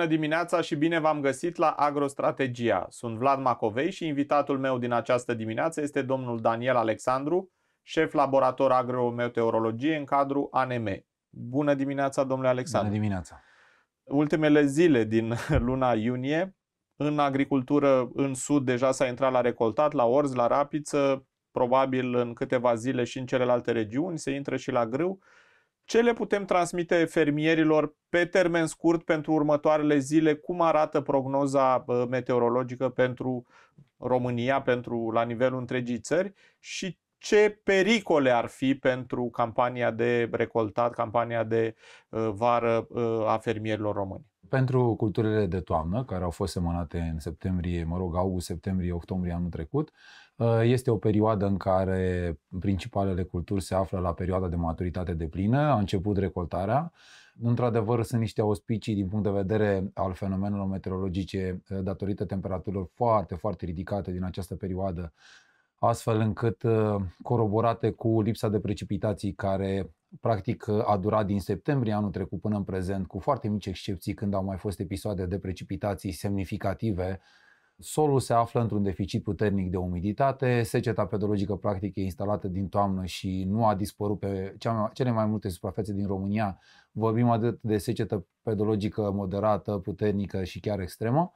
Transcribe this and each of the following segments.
Bună dimineața și bine v-am găsit la Agrostrategia. Sunt Vlad Macovei și invitatul meu din această dimineață este domnul Daniel Alexandru, șef laborator agrometeorologie în cadrul ANM. Bună dimineața, domnule Alexandru. Bună dimineața. Ultimele zile din luna iunie, în agricultură în sud deja s-a intrat la recoltat, la orz, la rapiță, probabil în câteva zile și în celelalte regiuni, se intră și la grâu. Ce le putem transmite fermierilor pe termen scurt pentru următoarele zile? Cum arată prognoza meteorologică pentru România, pentru la nivelul întregii țări? Și ce pericole ar fi pentru campania de recoltat, campania de vară a fermierilor români? pentru culturile de toamnă, care au fost semănate în septembrie, mă rog, august, septembrie, octombrie anul trecut, ă, este o perioadă în care principalele culturi se află la perioada de maturitate de plină, a început recoltarea. Într-adevăr, sunt niște auspicii din punct de vedere al fenomenelor meteorologice ă, datorită temperaturilor foarte, foarte ridicate din această perioadă astfel încât uh, coroborate cu lipsa de precipitații care practic uh, a durat din septembrie anul trecut până în prezent, cu foarte mici excepții când au mai fost episoade de precipitații semnificative, solul se află într-un deficit puternic de umiditate, seceta pedologică practic e instalată din toamnă și nu a dispărut pe cele mai multe suprafețe din România. Vorbim atât de secetă pedologică moderată, puternică și chiar extremă.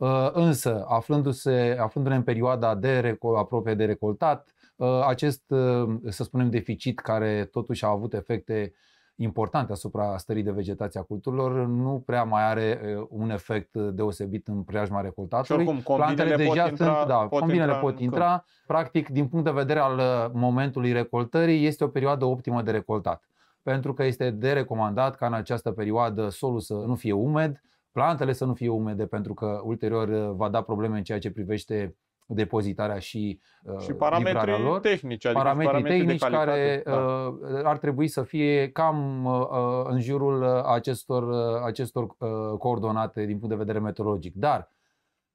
Ă, însă, aflându-se, aflându-ne în perioada de aproape de recoltat, ă, acest, ă, să spunem, deficit care totuși a avut efecte importante asupra stării de vegetație a culturilor, nu prea mai are un efect deosebit în preajma recoltatului. Și oricum, Plantele deja pot intra, sunt, da, pot combinele intra pot intra. Încă. Practic, din punct de vedere al momentului recoltării, este o perioadă optimă de recoltat. Pentru că este de recomandat ca în această perioadă solul să nu fie umed, plantele să nu fie umede pentru că ulterior uh, va da probleme în ceea ce privește depozitarea și, uh, și parametrii lor. tehnici, adică parametrii, tehnici de calitate, care uh, da. uh, ar trebui să fie cam uh, uh în jurul acestor, uh, acestor uh, coordonate din punct de vedere meteorologic. Dar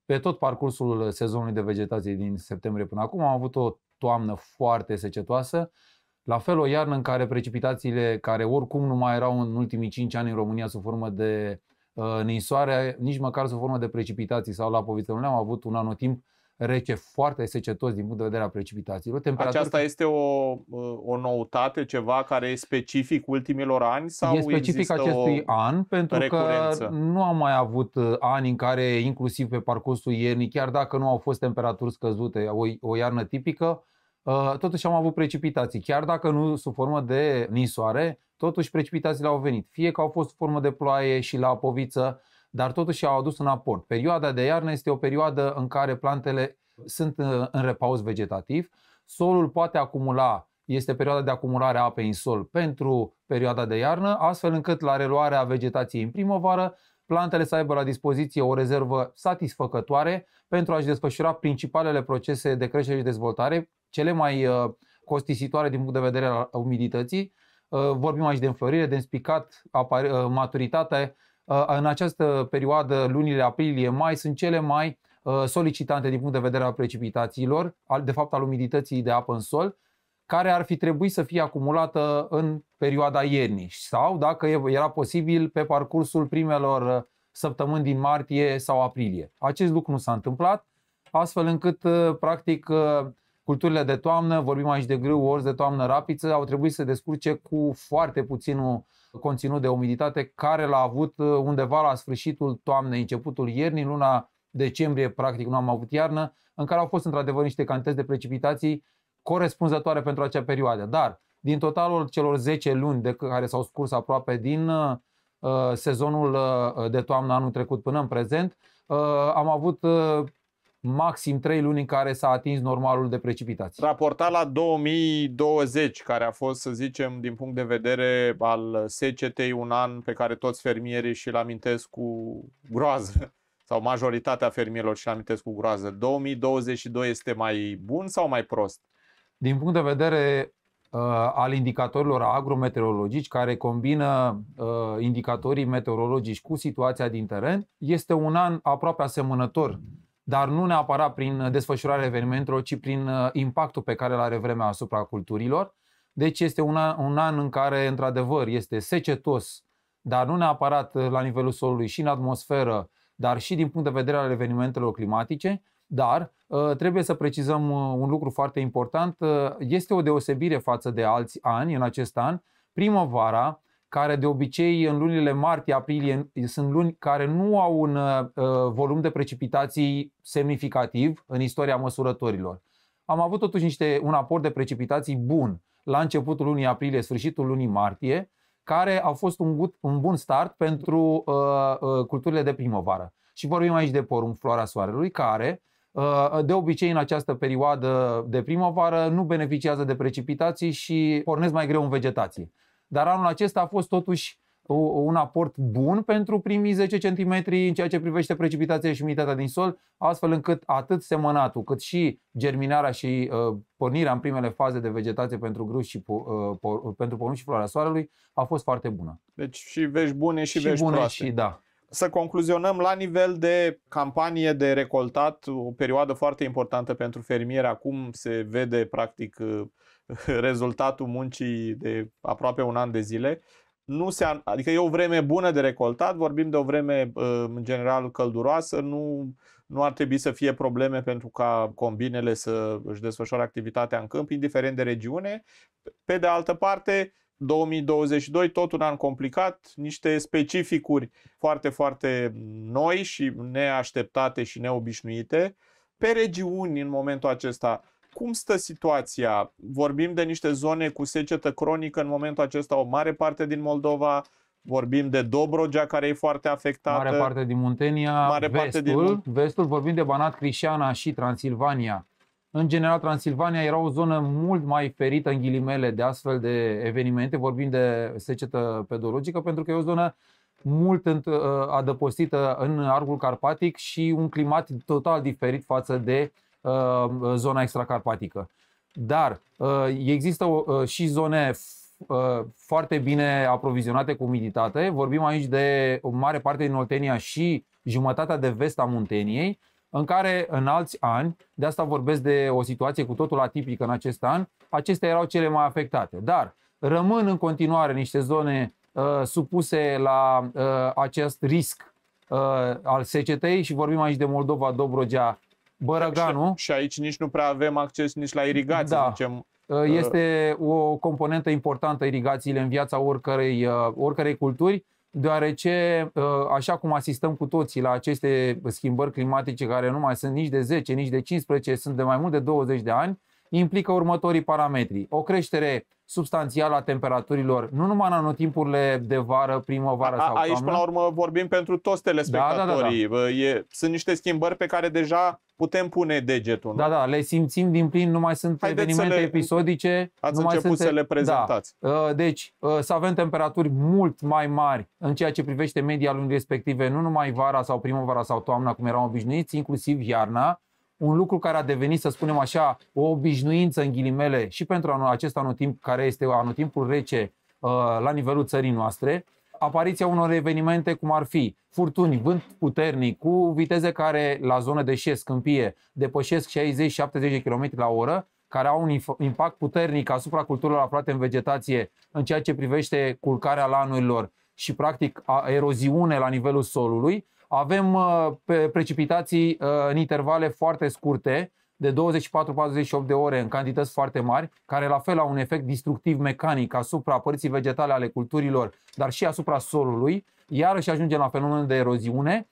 pe tot parcursul sezonului de vegetație din septembrie până acum am avut o toamnă foarte secetoasă, la fel o iarnă în care precipitațiile care oricum nu mai erau în ultimii 5 ani în România sub formă de Uh, ninsoare, nici măcar sub formă de precipitații sau la poviță. Nu am avut un anotimp rece, foarte secetos din punct de vedere a precipitațiilor. Temperaturi... Aceasta este o, uh, o noutate, ceva care e specific ultimilor ani? Sau e specific acestui an, pentru recurență? că nu am mai avut uh, ani în care, inclusiv pe parcursul iernii, chiar dacă nu au fost temperaturi scăzute, o, o iarnă tipică, Uh, totuși am avut precipitații. Chiar dacă nu sub formă de nisoare, totuși precipitațiile au venit. Fie că au fost sub formă de ploaie și la poviță, dar totuși au adus un aport. Perioada de iarnă este o perioadă în care plantele sunt uh, în repaus vegetativ, solul poate acumula, este perioada de acumulare a apei în sol pentru perioada de iarnă, astfel încât la reluarea vegetației în primăvară, plantele să aibă la dispoziție o rezervă satisfăcătoare pentru a-și desfășura principalele procese de creștere și dezvoltare, cele mai uh, costisitoare din punct de vedere al umidității. Uh, vorbim aici de înflorire, de înspicat, uh, maturitate. În această perioadă, lunile aprilie-mai, sunt cele mai solicitante din punct de vedere al precipitațiilor, de fapt al umidității de apă în sol, care ar fi trebuit să fie acumulată în perioada iernii sau, dacă era posibil, pe parcursul primelor săptămâni din martie sau aprilie. Acest lucru nu s-a întâmplat, astfel încât, practic, culturile de toamnă, vorbim aici de grâu, orz de toamnă, rapiță, au trebuit să descurce cu foarte puținul conținut de umiditate care l-a avut uh, undeva la sfârșitul toamnei, începutul iernii, luna decembrie, practic nu am avut iarnă, în care au fost într-adevăr niște cantități de precipitații corespunzătoare pentru acea perioadă. Dar, din totalul celor 10 luni de care s-au scurs aproape din uh, uh, sezonul uh, de toamnă anul trecut până în prezent, uh, am avut uh, maxim 3 luni în care s-a atins normalul de precipitații. Raportat la 2020, care a fost, să zicem, din punct de vedere al secetei, un an pe care toți fermierii și-l amintesc cu groază, sau majoritatea fermierilor și-l amintesc cu groază, 2022 este mai bun sau mai prost? Din punct de vedere uh, al indicatorilor agrometeorologici, care combină uh, indicatorii meteorologici cu situația din teren, este un an aproape asemănător dar nu neapărat prin uh, desfășurarea evenimentelor, ci prin uh, impactul pe care îl are vremea asupra culturilor. Deci este un an, un an în care, într-adevăr, este secetos, dar nu neapărat uh, la nivelul solului și în atmosferă, dar și din punct de vedere al evenimentelor climatice, dar trebuie să precizăm un lucru foarte important. Este o deosebire față de alți ani în acest an. Primăvara care de obicei în lunile martie-aprilie sunt luni care nu au un uh, volum de precipitații semnificativ în istoria măsurătorilor. Am avut totuși niște, un aport de precipitații bun la începutul lunii aprilie, sfârșitul lunii martie, care a fost un, gut, un bun start pentru uh, uh, culturile de primăvară. Și vorbim aici de porumb floarea soarelui, care uh, de obicei în această perioadă de primăvară nu beneficiază de precipitații și pornesc mai greu în vegetație dar anul acesta a fost totuși un aport bun pentru primii 10 cm în ceea ce privește precipitația și umiditatea din sol, astfel încât atât semănatul, cât și germinarea și uh, pornirea în primele faze de vegetație pentru grâu și uh, por, pentru porumb și floarea soarelui a fost foarte bună. Deci și vești bune și, și vești bune proaste. Și, da să concluzionăm la nivel de campanie de recoltat, o perioadă foarte importantă pentru fermieri. Acum se vede, practic, rezultatul muncii de aproape un an de zile. Nu se, adică e o vreme bună de recoltat, vorbim de o vreme uh, în general călduroasă, nu, nu ar trebui să fie probleme pentru ca combinele să își desfășoare activitatea în câmp, indiferent de regiune. Pe de altă parte, 2022, tot un an complicat, niște specificuri foarte, foarte noi și neașteptate și neobișnuite. Pe regiuni, în momentul acesta, cum stă situația? Vorbim de niște zone cu secetă cronică, în momentul acesta o mare parte din Moldova, vorbim de Dobrogea care e foarte afectată. Mare parte din Muntenia, mare vestul, parte din... vestul, vorbim de Banat Crișana și Transilvania în general, Transilvania era o zonă mult mai ferită, în ghilimele, de astfel de evenimente, vorbim de secetă pedologică, pentru că e o zonă mult ă, adăpostită în Argul Carpatic și un climat total diferit față de ă, zona extracarpatică. Dar ă, există și zone foarte bine aprovizionate cu umiditate. Vorbim aici de o mare parte din Oltenia și jumătatea de vest a Munteniei, în care în alți ani, de asta vorbesc de o situație cu totul atipică în acest an, acestea erau cele mai afectate. Dar rămân în continuare niște zone uh, supuse la uh, acest risc uh, al secetei și vorbim aici de Moldova, Dobrogea, Bărăganu. Și, și aici nici nu prea avem acces nici la irigații, da. zicem. Uh, uh, este o componentă importantă irigațiile în viața oricărei, uh, oricărei culturi deoarece, uh, așa cum asistăm cu toții la aceste schimbări climatice care nu mai sunt nici de 10, nici de 15, sunt de mai mult de 20 de ani, implică următorii parametri. O creștere substanțială a temperaturilor, nu numai în anotimpurile de vară, primăvară sau toamnă. Aici, până la urmă, vorbim pentru toți telespectatorii. Da, da, da, da. E, sunt niște schimbări pe care deja putem pune degetul. Da, nu? da, le simțim din plin, nu mai sunt Haideți evenimente le... episodice. Ați nu mai sunt... să le prezentați. Da. Uh, deci, uh, să avem temperaturi mult mai mari în ceea ce privește media lunii respective, nu numai vara sau primăvara sau toamna, cum eram obișnuiți, inclusiv iarna, un lucru care a devenit, să spunem așa, o obișnuință în ghilimele și pentru acest anotimp, care este anotimpul rece uh, la nivelul țării noastre, apariția unor evenimente cum ar fi furtuni, vânt puternic, cu viteze care la zone de șes, câmpie, depășesc 60-70 km la oră, care au un impact puternic asupra culturilor aflate în vegetație în ceea ce privește culcarea lanurilor și practic a eroziune la nivelul solului. Avem uh, precipitații uh, în intervale foarte scurte, de 24-48 de ore în cantități foarte mari, care la fel au un efect distructiv mecanic asupra părții vegetale ale culturilor, dar și asupra solului, iarăși ajungem la fenomenul de eroziune.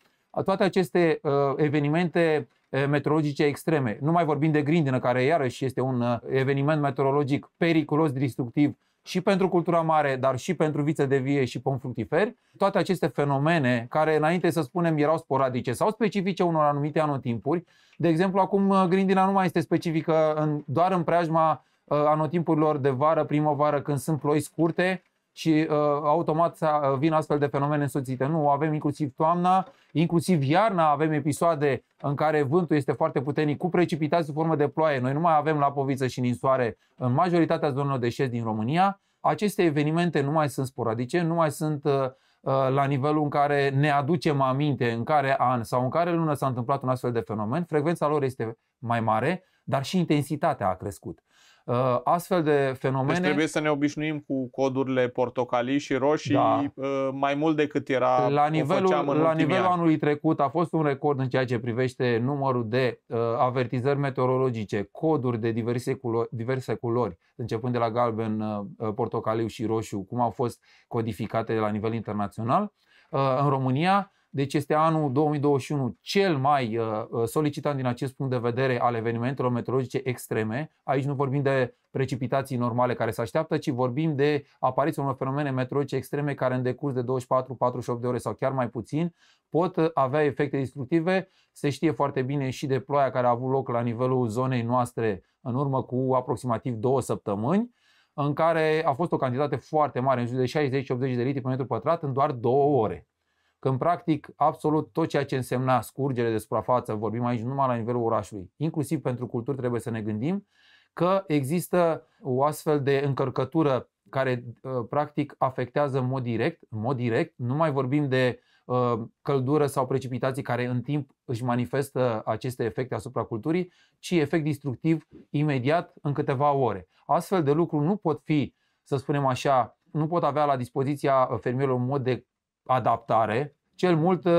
Toate aceste uh, evenimente uh, meteorologice extreme. Nu mai vorbim de grindină, care iarăși este un uh, eveniment meteorologic periculos, distructiv și pentru cultura mare, dar și pentru vițe de vie și pom fructiferi, toate aceste fenomene care înainte, să spunem, erau sporadice sau specifice unor anumite anotimpuri. De exemplu, acum uh, grindina nu mai este specifică în, doar în preajma uh, anotimpurilor de vară, primăvară, când sunt ploi scurte și uh, automat uh, vin astfel de fenomene însoțite. Nu, avem inclusiv toamna, inclusiv iarna avem episoade în care vântul este foarte puternic cu precipitații sub formă de ploaie. Noi nu mai avem lapoviță și ninsoare în majoritatea zonelor de șez din România. Aceste evenimente nu mai sunt sporadice, nu mai sunt uh, uh, la nivelul în care ne aducem aminte în care an sau în care lună s-a întâmplat un astfel de fenomen, frecvența lor este mai mare, dar și intensitatea a crescut. Uh, astfel de fenomene... Deci trebuie să ne obișnuim cu codurile portocalii și roșii da. Uh, mai mult decât era la nivelul, la nivelul anului trecut a fost un record în ceea ce privește numărul de uh, avertizări meteorologice, coduri de diverse, culo- diverse culori, începând de la galben, uh, uh portocaliu și roșu, cum au fost codificate la nivel internațional. Uh, în România deci este anul 2021 cel mai uh, uh, solicitant din acest punct de vedere al evenimentelor meteorologice extreme. Aici nu vorbim de precipitații normale care se așteaptă, ci vorbim de apariția unor fenomene meteorologice extreme care în decurs de 24, 48 de ore sau chiar mai puțin pot uh, avea efecte destructive. Se știe foarte bine și de ploaia care a avut loc la nivelul zonei noastre în urmă cu aproximativ două săptămâni în care a fost o cantitate foarte mare, în jur de 60-80 de litri pe metru pătrat, în doar două ore când practic absolut tot ceea ce însemna scurgere de suprafață, vorbim aici numai la nivelul orașului, inclusiv pentru culturi trebuie să ne gândim că există o astfel de încărcătură care uh, practic afectează în mod direct, în mod direct, nu mai vorbim de uh, căldură sau precipitații care în timp își manifestă aceste efecte asupra culturii, ci efect destructiv imediat în câteva ore. Astfel de lucruri nu pot fi, să spunem așa, nu pot avea la dispoziția uh, fermierilor un mod de adaptare, cel mult uh,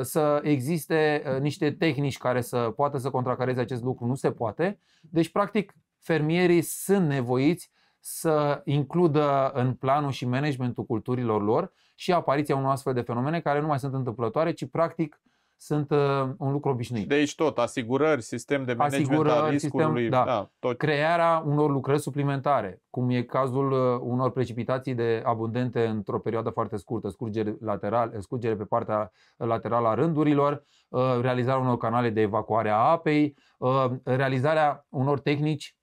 să existe uh, niște tehnici care să poată să contracareze acest lucru, nu se poate. Deci, practic, fermierii sunt nevoiți să includă în planul și managementul culturilor lor și apariția unor astfel de fenomene care nu mai sunt întâmplătoare, ci practic sunt uh, un lucru obișnuit. Și de aici tot, asigurări, sistem de management asigurări, al riscului, sistem, da. Da, tot. crearea unor lucrări suplimentare, cum e cazul uh, unor precipitații de abundente într-o perioadă foarte scurtă, scurgere, lateral, scurgere pe partea laterală a rândurilor, uh, realizarea unor canale de evacuare a apei, uh, realizarea unor tehnici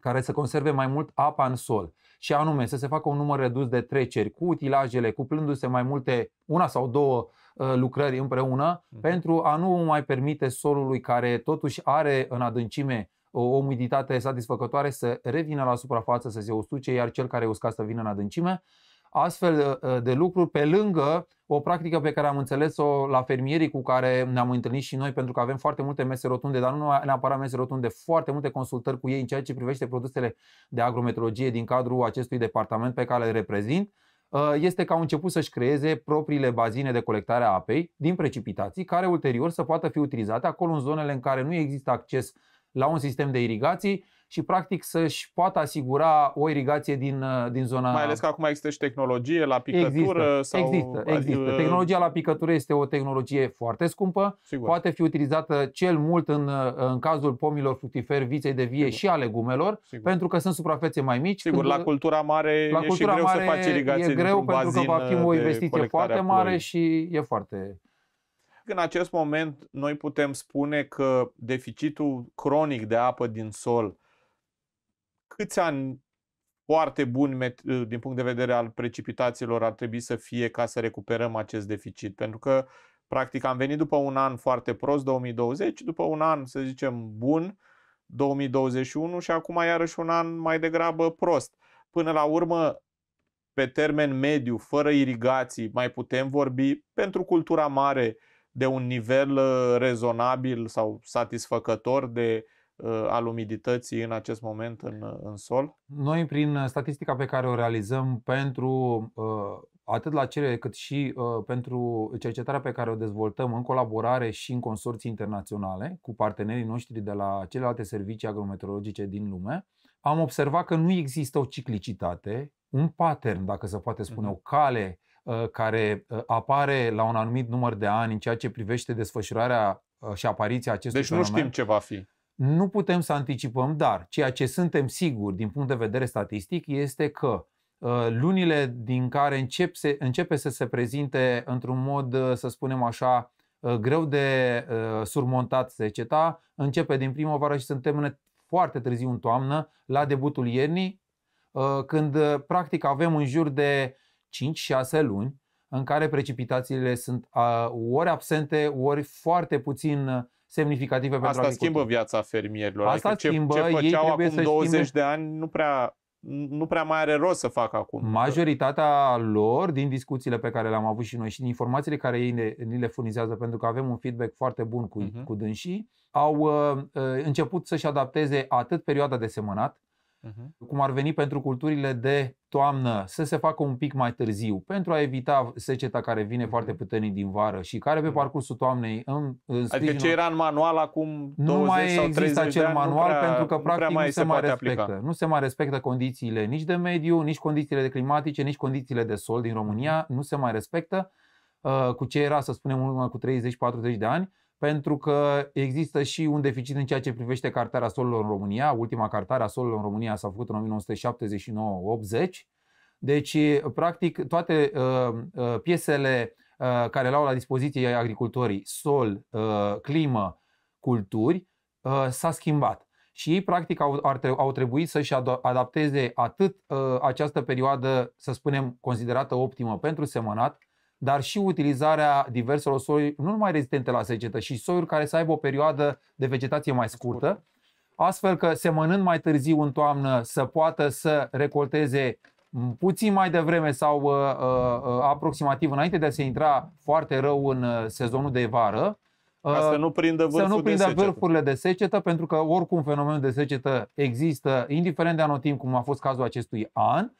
care să conserve mai mult apa în sol. Și anume, să se facă un număr redus de treceri cu utilajele, cuplându-se mai multe, una sau două uh, Uh, lucrări împreună uh-huh. pentru a nu mai permite solului care totuși are în adâncime uh, o umiditate satisfăcătoare să revină la suprafață, să se ustuce, iar cel care e uscat să vină în adâncime. Astfel uh, de lucruri, pe lângă o practică pe care am înțeles-o la fermierii cu care ne-am întâlnit și noi, pentru că avem foarte multe mese rotunde, dar nu neapărat mese rotunde, foarte multe consultări cu ei în ceea ce privește produsele de agrometrologie din cadrul acestui departament pe care îl reprezint. Uh, este că au început să-și creeze propriile bazine de colectare a apei din precipitații, care ulterior să poată fi utilizate acolo în zonele în care nu există acces la un sistem de irigații și practic să-și poată asigura o irigație din, uh, din zona... Mai ales că acum există și tehnologie la picătură? Există, sau... există, există. Uh, Tehnologia la picătură este o tehnologie foarte scumpă, Sigur. poate fi utilizată cel mult în, uh, în cazul pomilor fructiferi, viței de vie Sigur. și a legumelor, Sigur. pentru că sunt suprafețe mai mici. Sigur, când... la cultura mare la cultura e și mare greu să faci irigație e greu pentru că va fi o investiție foarte mare și e foarte în acest moment noi putem spune că deficitul cronic de apă din sol câți ani foarte buni uh, din punct de vedere al precipitațiilor ar trebui să fie ca să recuperăm acest deficit? Pentru că, practic, am venit după un an foarte prost, 2020, după un an, să zicem, bun, 2021 și acum iarăși un an mai degrabă prost. Până la urmă, pe termen mediu, fără irigații, mai putem vorbi pentru cultura mare de un nivel uh, rezonabil sau satisfăcător de Uh, al umidității în acest moment în, uh, în sol? Noi, prin uh, statistica pe care o realizăm pentru atât la cele cât și pentru cercetarea pe care o dezvoltăm în colaborare și în consorții internaționale cu partenerii noștri de la celelalte servicii agrometeorologice din lume, am observat că nu există o ciclicitate, un pattern, dacă se poate spune, mhm. o cale care apare la un anumit număr de ani în ceea ce privește desfășurarea și apariția acestui deci fenomen. Deci nu știm ce va fi. Nu putem să anticipăm, dar ceea ce suntem siguri din punct de vedere statistic este că uh, lunile din care încep se, începe să se prezinte într-un mod, uh, să spunem așa, uh, greu de surmontat seceta, începe din primăvară și suntem foarte târziu în toamnă, la debutul iernii, când practic avem în jur de 5-6 luni în care precipitațiile sunt ori absente, ori foarte puțin semnificative pentru Asta schimbă viața fermierilor. Asta adică schimbă, ce, ce făceau acum 20 schimbe... de ani nu prea nu prea mai are rost să facă acum. Majoritatea lor, din discuțiile pe care le-am avut și noi și din informațiile care ei ne, ni le furnizează, pentru că avem un feedback foarte bun cu, uh-huh. cu dânsii, au uh, uh, început să-și adapteze atât perioada de semănat, uh-huh. cum ar veni pentru culturile de toamnă, să se facă un pic mai târziu, pentru a evita seceta care vine mhm. foarte puternic din vară și care pe mhm. parcursul toamnei în, în Adică ce era în manual acum 20 nu mai sau 30 există acel de ani, manual prea, pentru că practic nu, mai nu se, se mai respectă. Aplica. Nu se mai respectă condițiile nici de mediu, nici condițiile de climatice, nici condițiile de sol din România, nu se mai respectă uh, cu ce era, să spunem, urmă cu 30-40 de ani pentru că există și un deficit în ceea ce privește cartarea solului în România. Ultima cartare a solului în România s-a făcut în 1979-80. Deci, practic, toate uh, uh, piesele uh, care le-au la dispoziție agricultorii, sol, uh, climă, culturi, uh, s-a schimbat. Și ei, practic, au, ar, au trebuit să-și adapteze atât uh, această perioadă, să spunem, considerată optimă pentru semănat, dar și utilizarea diverselor soiuri, nu numai rezistente la secetă, și soiuri care să aibă o perioadă de vegetație mai scurtă, astfel că semănând mai târziu în toamnă să poată să recolteze puțin mai devreme sau uh, uh, uh, aproximativ înainte de a se intra foarte rău în uh, sezonul de vară, ca uh, să nu prindă, să nu prindă de vârfurile de secetă, pentru că oricum fenomenul de secetă există, indiferent de anotimp, cum a fost cazul acestui an,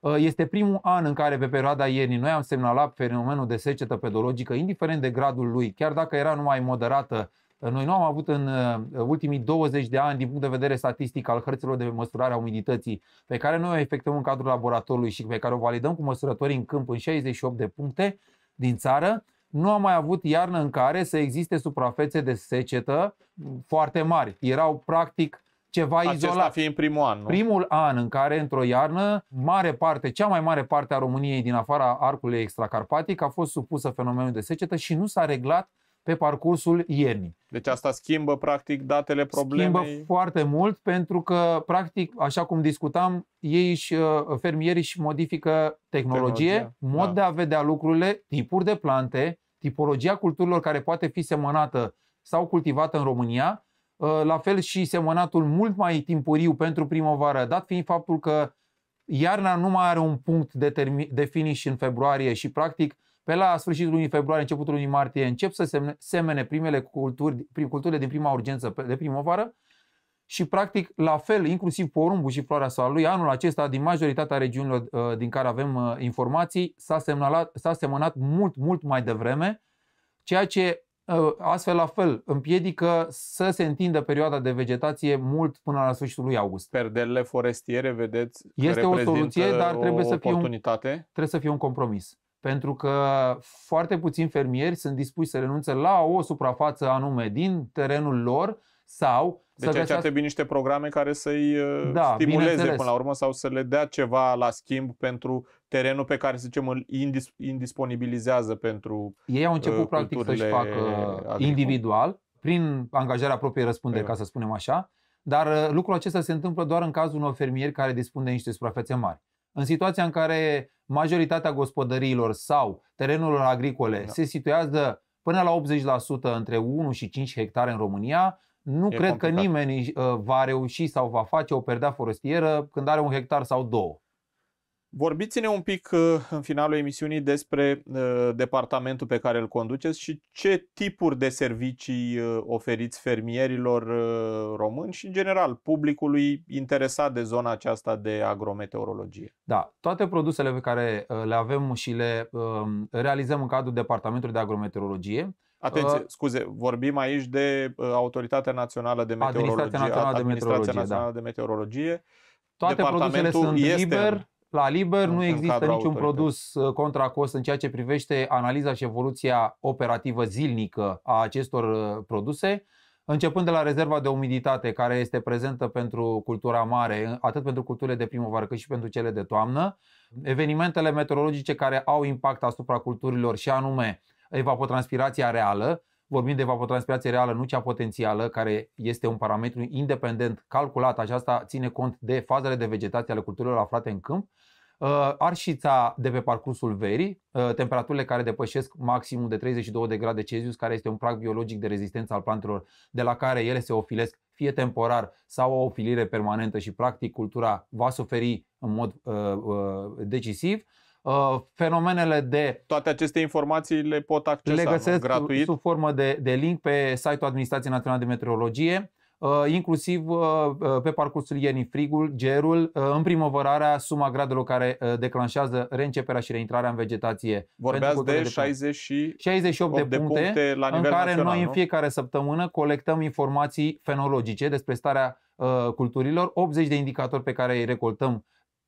Uh, este primul an în care pe perioada iernii noi am semnalat fenomenul de secetă pedologică, indiferent de gradul lui, chiar dacă era numai moderată, uh, noi nu am avut în uh, ultimii 20 de ani, din punct de vedere statistic al hărților de măsurare a umidității, pe care noi o efectuăm în cadrul laboratorului și pe care o validăm cu măsurători în câmp în 68 de puncte din țară, nu am mai avut iarnă în care să existe suprafețe de secetă mm, foarte mari. Erau practic ceva Acesta izolat. Acesta în primul an, nu? Primul an în care, într-o iarnă, mare parte, cea mai mare parte a României din afara arcului extracarpatic a fost supusă fenomenului de secetă și nu s-a reglat pe parcursul iernii. Deci asta schimbă, practic, datele problemei? Schimbă foarte mult, pentru că, practic, așa cum discutam, ei și uh, fermierii își modifică tehnologie, tehnologia, mod da. de a vedea lucrurile, tipuri de plante, tipologia culturilor care poate fi semănată sau cultivată în România, Uh, la fel și semănatul mult mai timpuriu pentru primăvară, dat fiind faptul că iarna nu mai are un punct de, termi- de finish în februarie și practic pe la sfârșitul lunii februarie, începutul lunii martie, încep să semne, semene primele culturi, prim, culturile din prima urgență de primăvară și practic la fel, inclusiv porumbul și floarea salului, anul acesta din majoritatea regiunilor uh, din care avem uh, informații s-a, semnalat, s-a semănat mult, mult mai devreme, ceea ce astfel la fel împiedică să se întindă perioada de vegetație mult până la sfârșitul lui august. Perderile forestiere, vedeți, este o soluție, dar trebuie să fie un, trebuie să fie un compromis. Pentru că foarte puțini fermieri sunt dispuși să renunțe la o suprafață anume din terenul lor sau deci să aici ar trebui niște programe care să-i da, stimuleze până la urmă sau să le dea ceva la schimb pentru terenul pe care, să zicem, îl indis- indisponibilizează pentru Ei au început, uh, practic, să-și facă agricole. individual, prin angajarea propriei răspunderi, păi ca da. să spunem așa, dar uh, lucrul acesta se întâmplă doar în cazul unor fermieri care dispun de niște suprafețe mari. În situația în care majoritatea gospodăriilor sau terenurilor agricole da. se situează până la 80% între 1 și 5 hectare în România, nu e cred complicat. că nimeni uh, va reuși sau va face o perdea forestieră când are un hectar sau două. Vorbiți-ne un pic uh, în finalul emisiunii despre uh, departamentul pe care îl conduceți și ce tipuri de servicii uh, oferiți fermierilor români și, în general, publicului interesat de zona aceasta de agrometeorologie. Da, toate produsele pe care le avem și le um, realizăm în cadrul departamentului de agrometeorologie. Atenție, scuze, vorbim aici de Autoritatea Națională de Meteorologie. Administrația Națională, de, Meteorologie, da. de Meteorologie. Toate produsele sunt este liber la liber, nu, nu există niciun produs uh, contra cost în ceea ce privește analiza și evoluția operativă zilnică a acestor uh, produse, începând de la rezerva de umiditate care este prezentă pentru cultura mare, atât pentru culturile de primăvară cât și pentru cele de toamnă, evenimentele meteorologice care au impact asupra culturilor și anume evapotranspirația reală, vorbim de evapotranspirație reală, nu cea potențială, care este un parametru independent calculat, aceasta ține cont de fazele de vegetație ale culturilor aflate în câmp, uh, arșița de pe parcursul verii, uh, temperaturile care depășesc maximum de 32 de grade Celsius, care este un prag biologic de rezistență al plantelor, de la care ele se ofilesc fie temporar sau o ofilire permanentă și practic cultura va suferi în mod uh, uh, decisiv Uh, fenomenele de... Toate aceste informații le pot accesa le găsesc gratuit? sub formă de, de link pe site-ul Administrației Naționale de Meteorologie, uh, inclusiv uh, uh pe parcursul iernii frigul, gerul, uh, în primăvărarea, suma gradelor care uh, declanșează reînceperea și reintrarea în vegetație. Vorbeați de, de 60 și 68 de puncte, de puncte la nivel în care național, noi nu? în fiecare săptămână colectăm informații fenologice despre starea uh, culturilor, 80 de indicatori pe care îi recoltăm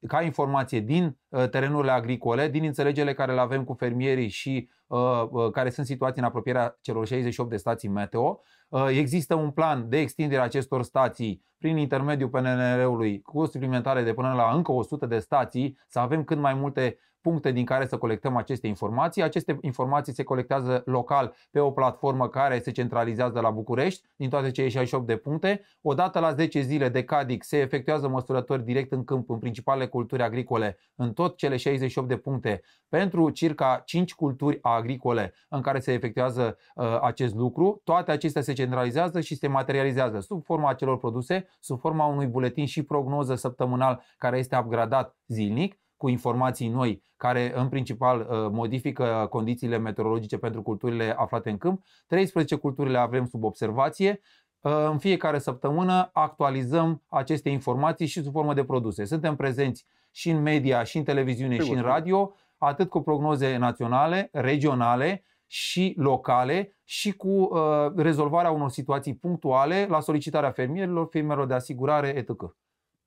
ca informație din uh, terenurile agricole, din înțelegerile care le avem cu fermierii și uh, uh, care sunt situați în apropierea celor 68 de stații meteo. Există un plan de extindere a acestor stații prin intermediul PNR-ului cu suplimentare de până la încă 100 de stații, să avem cât mai multe puncte din care să colectăm aceste informații. Aceste informații se colectează local pe o platformă care se centralizează la București, din toate cele 68 de puncte. Odată la 10 zile de CADIC se efectuează măsurători direct în câmp, în principalele culturi agricole, în tot cele 68 de puncte, pentru circa 5 culturi agricole în care se efectuează uh, acest lucru. Toate acestea se centralizează și se materializează sub forma acelor produse, sub forma unui buletin și prognoză săptămânal care este upgradat zilnic cu informații noi, care în principal uh, modifică condițiile meteorologice pentru culturile aflate în câmp. 13 culturile avem sub observație. Uh, în fiecare săptămână actualizăm aceste informații și sub formă de produse. Suntem prezenți și în media, și în televiziune, Sigur. și în radio, atât cu prognoze naționale, regionale, și locale și cu uh, rezolvarea unor situații punctuale la solicitarea fermierilor, firmelor de asigurare, etc.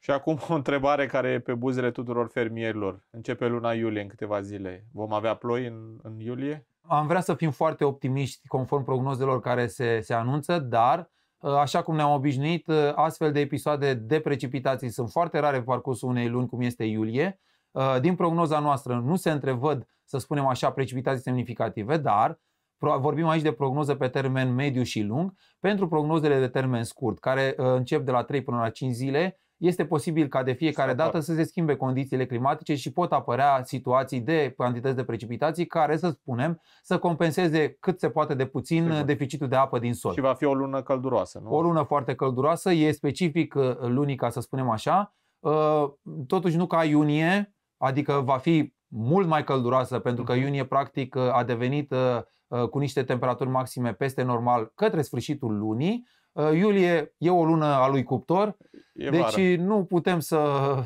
Și acum o întrebare care e pe buzele tuturor fermierilor. Începe luna iulie în câteva zile. Vom avea ploi în, în iulie? Am vrea să fim foarte optimiști conform prognozelor care se, se anunță, dar ă, Așa cum ne-am obișnuit, ă, astfel de episoade de precipitații sunt foarte rare pe parcursul unei luni, cum este iulie. Ă, din prognoza noastră nu se întrevăd, să spunem așa, precipitații semnificative, dar vorbim aici de prognoză pe termen mediu și lung. Pentru prognozele de termen scurt, care încep de la 3 până la 5 zile, este posibil ca de fiecare exact. dată să se schimbe condițiile climatice și pot apărea situații de cantități de precipitații care, să spunem, să compenseze cât se poate de puțin Sigur. deficitul de apă din sol. Și va fi o lună călduroasă, nu? O lună foarte călduroasă, e specific uh, lunii, ca să spunem așa, uh, totuși nu ca iunie, adică va fi mult mai călduroasă, pentru că mhm. iunie practic uh, a devenit cu niște temperaturi maxime peste normal către sfârșitul lunii, Uh, Iulie e o lună a lui cuptor, e deci vară. nu putem să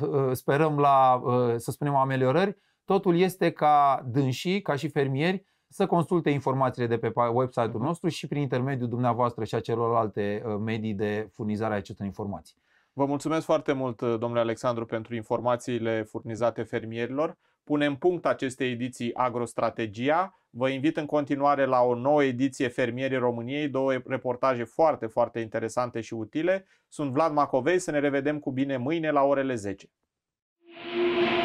uh, sperăm la, uh, să spunem, ameliorări. Totul este ca dânsii, ca și fermieri, să consulte informațiile de pe website-ul nostru și prin intermediul dumneavoastră și a celorlalte medii de furnizare a acestor informații. Vă mulțumesc foarte mult, domnule Alexandru, pentru informațiile furnizate fermierilor punem punct acestei ediții Agrostrategia. Vă invit în continuare la o nouă ediție Fermierii României, două reportaje foarte, foarte interesante și utile. Sunt Vlad Macovei, să ne revedem cu bine mâine la orele 10.